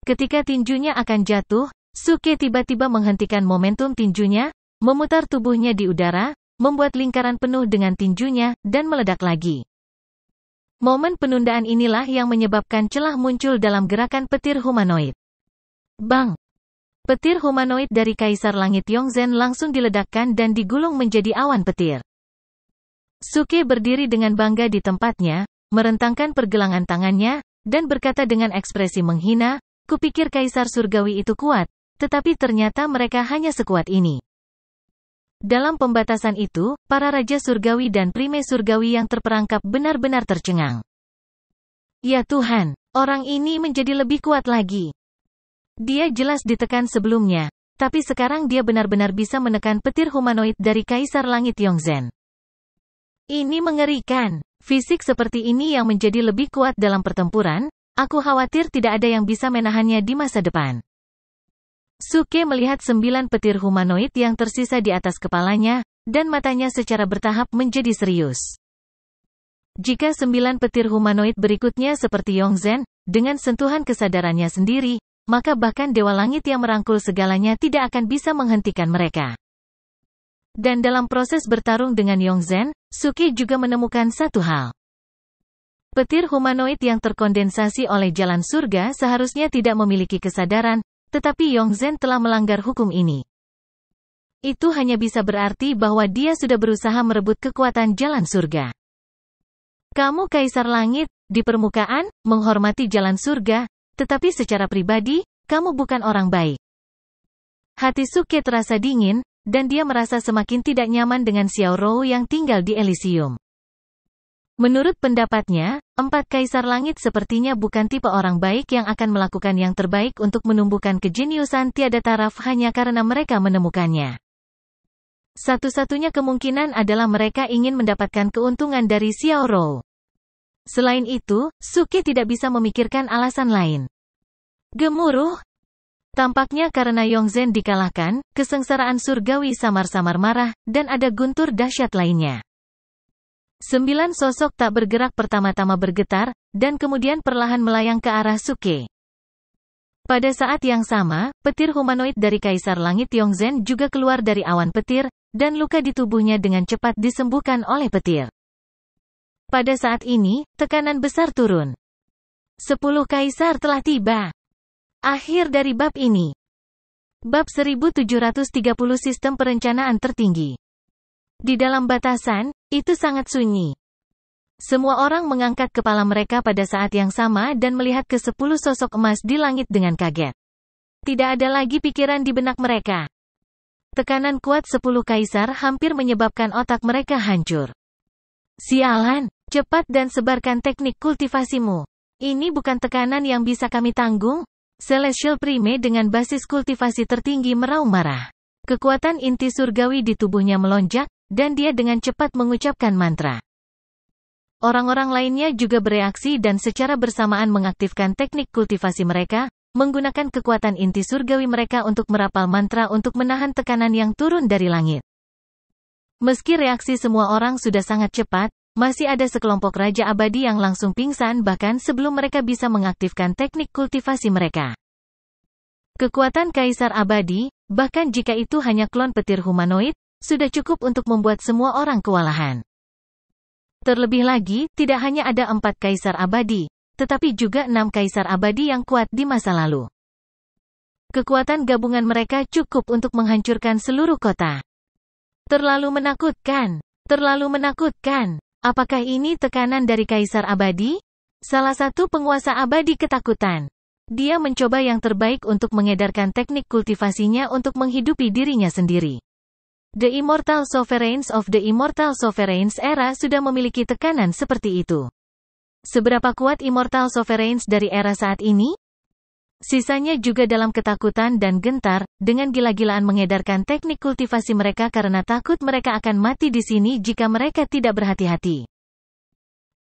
Ketika tinjunya akan jatuh, Suke tiba-tiba menghentikan momentum tinjunya, memutar tubuhnya di udara, membuat lingkaran penuh dengan tinjunya, dan meledak lagi. Momen penundaan inilah yang menyebabkan celah muncul dalam gerakan petir humanoid. Bang! Petir humanoid dari Kaisar Langit Yongzhen langsung diledakkan dan digulung menjadi awan petir. Suke berdiri dengan bangga di tempatnya, merentangkan pergelangan tangannya, dan berkata dengan ekspresi menghina, Kupikir kaisar surgawi itu kuat, tetapi ternyata mereka hanya sekuat ini. Dalam pembatasan itu, para raja surgawi dan prime surgawi yang terperangkap benar-benar tercengang. Ya Tuhan, orang ini menjadi lebih kuat lagi. Dia jelas ditekan sebelumnya, tapi sekarang dia benar-benar bisa menekan petir humanoid dari Kaisar Langit Yongzhen. Ini mengerikan. Fisik seperti ini yang menjadi lebih kuat dalam pertempuran, Aku khawatir tidak ada yang bisa menahannya di masa depan. Suke melihat sembilan petir humanoid yang tersisa di atas kepalanya, dan matanya secara bertahap menjadi serius. Jika sembilan petir humanoid berikutnya seperti Yongzhen, dengan sentuhan kesadarannya sendiri, maka bahkan Dewa Langit yang merangkul segalanya tidak akan bisa menghentikan mereka. Dan dalam proses bertarung dengan Yongzhen, Suke juga menemukan satu hal. Petir humanoid yang terkondensasi oleh jalan surga seharusnya tidak memiliki kesadaran, tetapi Yong Zhen telah melanggar hukum ini. Itu hanya bisa berarti bahwa dia sudah berusaha merebut kekuatan jalan surga. Kamu kaisar langit, di permukaan, menghormati jalan surga, tetapi secara pribadi, kamu bukan orang baik. Hati Suke terasa dingin, dan dia merasa semakin tidak nyaman dengan Xiao Rou yang tinggal di Elysium. Menurut pendapatnya, empat kaisar langit sepertinya bukan tipe orang baik yang akan melakukan yang terbaik untuk menumbuhkan kejeniusan tiada taraf hanya karena mereka menemukannya. Satu-satunya kemungkinan adalah mereka ingin mendapatkan keuntungan dari Xiao Rou. Selain itu, Suki tidak bisa memikirkan alasan lain. Gemuruh, Tampaknya karena Yongzhen dikalahkan, kesengsaraan surgawi samar-samar marah, dan ada guntur dahsyat lainnya. Sembilan sosok tak bergerak pertama-tama bergetar, dan kemudian perlahan melayang ke arah Suke. Pada saat yang sama, petir humanoid dari Kaisar Langit Yongzhen juga keluar dari awan petir, dan luka di tubuhnya dengan cepat disembuhkan oleh petir. Pada saat ini, tekanan besar turun. Sepuluh Kaisar telah tiba. Akhir dari bab ini. Bab 1730 Sistem Perencanaan Tertinggi di dalam batasan, itu sangat sunyi. Semua orang mengangkat kepala mereka pada saat yang sama dan melihat ke sepuluh sosok emas di langit dengan kaget. Tidak ada lagi pikiran di benak mereka. Tekanan kuat sepuluh kaisar hampir menyebabkan otak mereka hancur. Sialan, cepat dan sebarkan teknik kultivasimu. Ini bukan tekanan yang bisa kami tanggung. Celestial Prime dengan basis kultivasi tertinggi meraung marah. Kekuatan inti surgawi di tubuhnya melonjak, dan dia dengan cepat mengucapkan mantra. Orang-orang lainnya juga bereaksi dan secara bersamaan mengaktifkan teknik kultivasi mereka, menggunakan kekuatan inti surgawi mereka untuk merapal mantra untuk menahan tekanan yang turun dari langit. Meski reaksi semua orang sudah sangat cepat, masih ada sekelompok raja abadi yang langsung pingsan bahkan sebelum mereka bisa mengaktifkan teknik kultivasi mereka. Kekuatan kaisar abadi, bahkan jika itu hanya klon petir humanoid, sudah cukup untuk membuat semua orang kewalahan. Terlebih lagi, tidak hanya ada empat kaisar abadi, tetapi juga enam kaisar abadi yang kuat di masa lalu. Kekuatan gabungan mereka cukup untuk menghancurkan seluruh kota. Terlalu menakutkan, terlalu menakutkan. Apakah ini tekanan dari kaisar abadi? Salah satu penguasa abadi ketakutan. Dia mencoba yang terbaik untuk mengedarkan teknik kultivasinya untuk menghidupi dirinya sendiri. The Immortal Sovereigns of the Immortal Sovereigns era sudah memiliki tekanan seperti itu. Seberapa kuat Immortal Sovereigns dari era saat ini? Sisanya juga dalam ketakutan dan gentar, dengan gila-gilaan mengedarkan teknik kultivasi mereka karena takut mereka akan mati di sini jika mereka tidak berhati-hati.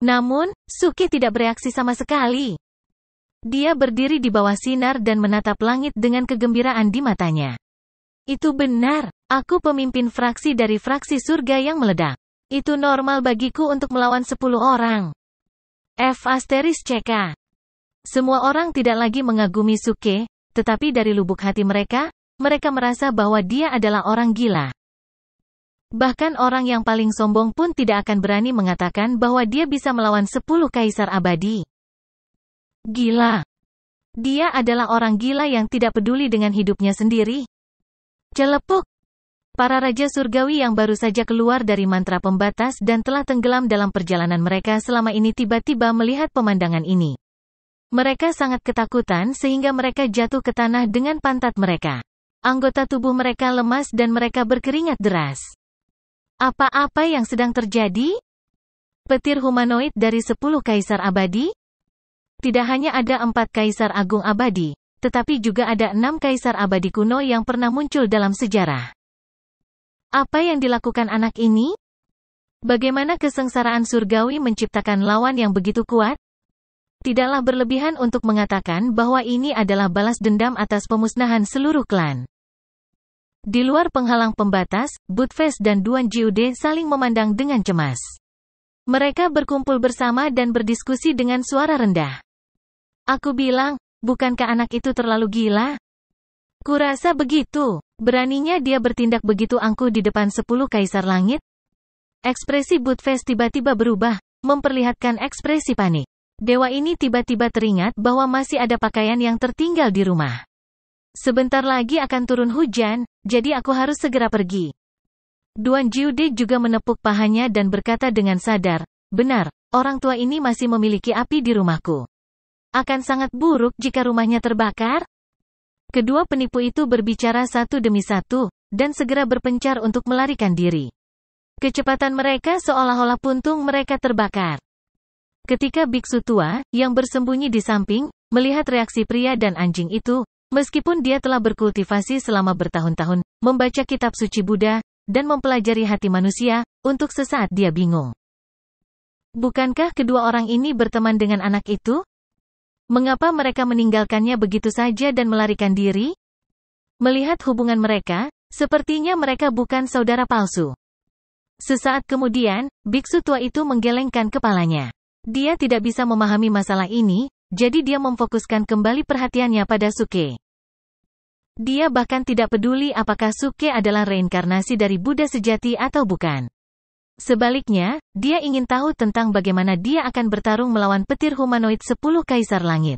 Namun, Suki tidak bereaksi sama sekali. Dia berdiri di bawah sinar dan menatap langit dengan kegembiraan di matanya. Itu benar, Aku pemimpin fraksi dari fraksi surga yang meledak. Itu normal bagiku untuk melawan 10 orang. F asteris CK. Semua orang tidak lagi mengagumi Suke, tetapi dari lubuk hati mereka, mereka merasa bahwa dia adalah orang gila. Bahkan orang yang paling sombong pun tidak akan berani mengatakan bahwa dia bisa melawan 10 kaisar abadi. Gila. Dia adalah orang gila yang tidak peduli dengan hidupnya sendiri. Celepuk, Para raja surgawi yang baru saja keluar dari mantra pembatas dan telah tenggelam dalam perjalanan mereka selama ini tiba-tiba melihat pemandangan ini. Mereka sangat ketakutan sehingga mereka jatuh ke tanah dengan pantat mereka. Anggota tubuh mereka lemas dan mereka berkeringat deras. Apa-apa yang sedang terjadi? Petir humanoid dari sepuluh kaisar abadi? Tidak hanya ada empat kaisar agung abadi, tetapi juga ada enam kaisar abadi kuno yang pernah muncul dalam sejarah. Apa yang dilakukan anak ini? Bagaimana kesengsaraan surgawi menciptakan lawan yang begitu kuat? Tidaklah berlebihan untuk mengatakan bahwa ini adalah balas dendam atas pemusnahan seluruh klan. Di luar penghalang pembatas, Butfest dan Duan Jiude saling memandang dengan cemas. Mereka berkumpul bersama dan berdiskusi dengan suara rendah. Aku bilang, bukankah anak itu terlalu gila? Kurasa begitu. Beraninya dia bertindak begitu angkuh di depan sepuluh kaisar langit? Ekspresi Budfest tiba-tiba berubah, memperlihatkan ekspresi panik. Dewa ini tiba-tiba teringat bahwa masih ada pakaian yang tertinggal di rumah. Sebentar lagi akan turun hujan, jadi aku harus segera pergi. Duan Jiude juga menepuk pahanya dan berkata dengan sadar, benar, orang tua ini masih memiliki api di rumahku. Akan sangat buruk jika rumahnya terbakar, Kedua penipu itu berbicara satu demi satu, dan segera berpencar untuk melarikan diri. Kecepatan mereka seolah-olah puntung mereka terbakar. Ketika biksu tua, yang bersembunyi di samping, melihat reaksi pria dan anjing itu, meskipun dia telah berkultivasi selama bertahun-tahun, membaca kitab suci Buddha, dan mempelajari hati manusia, untuk sesaat dia bingung. Bukankah kedua orang ini berteman dengan anak itu? Mengapa mereka meninggalkannya begitu saja dan melarikan diri? Melihat hubungan mereka, sepertinya mereka bukan saudara palsu. Sesaat kemudian, biksu tua itu menggelengkan kepalanya. Dia tidak bisa memahami masalah ini, jadi dia memfokuskan kembali perhatiannya pada Suke. Dia bahkan tidak peduli apakah Suke adalah reinkarnasi dari Buddha sejati atau bukan. Sebaliknya, dia ingin tahu tentang bagaimana dia akan bertarung melawan petir humanoid 10 kaisar langit.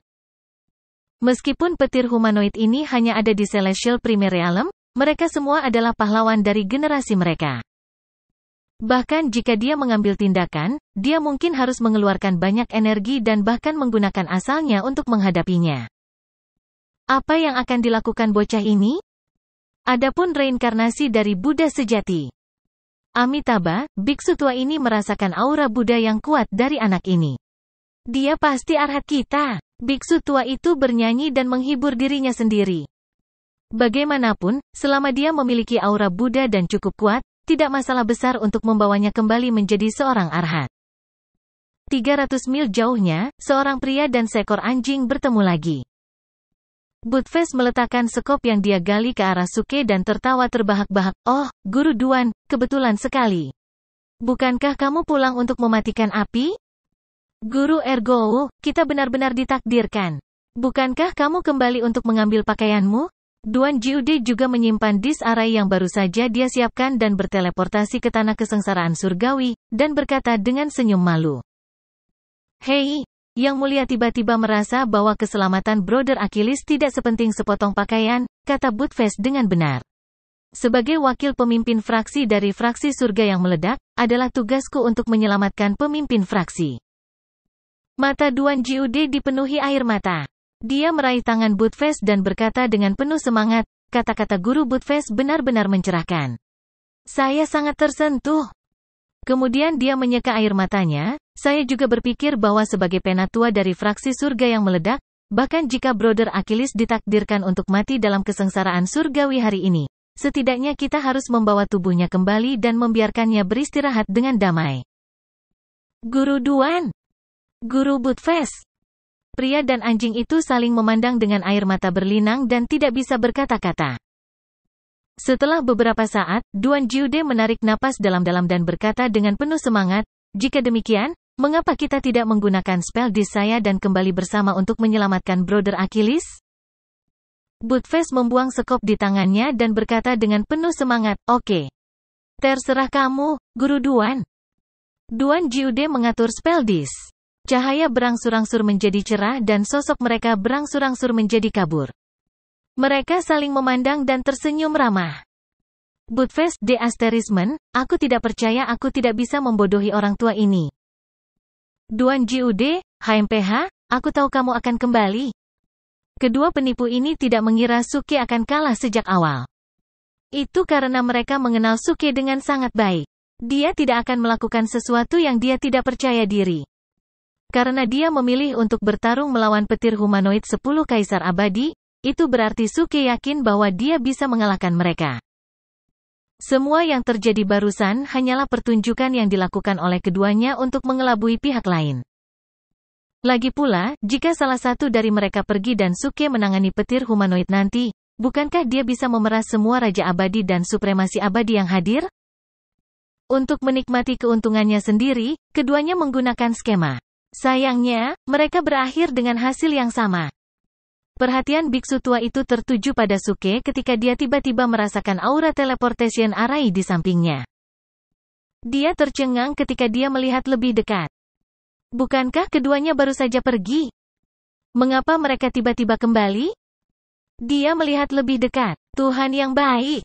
Meskipun petir humanoid ini hanya ada di Celestial Primer Realm, mereka semua adalah pahlawan dari generasi mereka. Bahkan jika dia mengambil tindakan, dia mungkin harus mengeluarkan banyak energi dan bahkan menggunakan asalnya untuk menghadapinya. Apa yang akan dilakukan bocah ini? Adapun reinkarnasi dari Buddha sejati. Amitabha, biksu tua ini merasakan aura Buddha yang kuat dari anak ini. Dia pasti arhat kita. Biksu tua itu bernyanyi dan menghibur dirinya sendiri. Bagaimanapun, selama dia memiliki aura Buddha dan cukup kuat, tidak masalah besar untuk membawanya kembali menjadi seorang arhat. 300 mil jauhnya, seorang pria dan seekor anjing bertemu lagi. Budves meletakkan sekop yang dia gali ke arah Suke dan tertawa terbahak-bahak. Oh, Guru Duan, kebetulan sekali. Bukankah kamu pulang untuk mematikan api? Guru Ergo, kita benar-benar ditakdirkan. Bukankah kamu kembali untuk mengambil pakaianmu? Duan Jiude juga menyimpan dis yang baru saja dia siapkan dan berteleportasi ke tanah kesengsaraan surgawi, dan berkata dengan senyum malu. Hei, yang mulia tiba-tiba merasa bahwa keselamatan Brother Achilles tidak sepenting sepotong pakaian, kata Butfes dengan benar. Sebagai wakil pemimpin fraksi dari fraksi surga yang meledak, adalah tugasku untuk menyelamatkan pemimpin fraksi. Mata Duan Jiude dipenuhi air mata. Dia meraih tangan Butfes dan berkata dengan penuh semangat, kata-kata guru Butfes benar-benar mencerahkan. Saya sangat tersentuh. Kemudian dia menyeka air matanya, saya juga berpikir bahwa sebagai penatua dari fraksi surga yang meledak, bahkan jika Brother Achilles ditakdirkan untuk mati dalam kesengsaraan surgawi hari ini, setidaknya kita harus membawa tubuhnya kembali dan membiarkannya beristirahat dengan damai. Guru Duan Guru Butfes Pria dan anjing itu saling memandang dengan air mata berlinang dan tidak bisa berkata-kata. Setelah beberapa saat, Duan Jiude menarik napas dalam-dalam dan berkata dengan penuh semangat, jika demikian, mengapa kita tidak menggunakan spell di saya dan kembali bersama untuk menyelamatkan Brother Achilles? Budfest membuang sekop di tangannya dan berkata dengan penuh semangat, oke. Okay. Terserah kamu, Guru Duan. Duan Jiude mengatur spell dis. Cahaya berangsur-angsur menjadi cerah dan sosok mereka berangsur-angsur menjadi kabur. Mereka saling memandang dan tersenyum ramah. Budfest de Asterismen, aku tidak percaya aku tidak bisa membodohi orang tua ini. Duan Jiud, HMPH, aku tahu kamu akan kembali. Kedua penipu ini tidak mengira Suke akan kalah sejak awal. Itu karena mereka mengenal Suke dengan sangat baik. Dia tidak akan melakukan sesuatu yang dia tidak percaya diri. Karena dia memilih untuk bertarung melawan petir humanoid 10 kaisar abadi, itu berarti Suke yakin bahwa dia bisa mengalahkan mereka. Semua yang terjadi barusan hanyalah pertunjukan yang dilakukan oleh keduanya untuk mengelabui pihak lain. Lagi pula, jika salah satu dari mereka pergi dan Suke menangani petir humanoid nanti, bukankah dia bisa memeras semua Raja Abadi dan Supremasi Abadi yang hadir? Untuk menikmati keuntungannya sendiri, keduanya menggunakan skema. Sayangnya, mereka berakhir dengan hasil yang sama. Perhatian biksu tua itu tertuju pada Suke ketika dia tiba-tiba merasakan aura teleportation Arai di sampingnya. Dia tercengang ketika dia melihat lebih dekat. Bukankah keduanya baru saja pergi? Mengapa mereka tiba-tiba kembali? Dia melihat lebih dekat. Tuhan yang baik.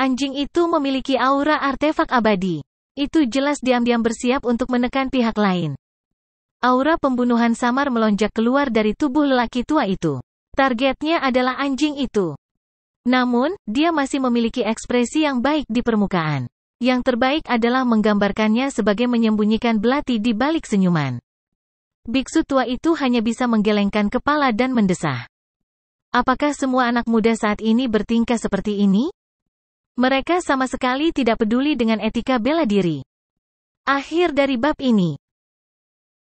Anjing itu memiliki aura artefak abadi. Itu jelas diam-diam bersiap untuk menekan pihak lain. Aura pembunuhan samar melonjak keluar dari tubuh lelaki tua itu. Targetnya adalah anjing itu. Namun, dia masih memiliki ekspresi yang baik di permukaan. Yang terbaik adalah menggambarkannya sebagai menyembunyikan belati di balik senyuman. Biksu tua itu hanya bisa menggelengkan kepala dan mendesah. Apakah semua anak muda saat ini bertingkah seperti ini? Mereka sama sekali tidak peduli dengan etika bela diri. Akhir dari bab ini.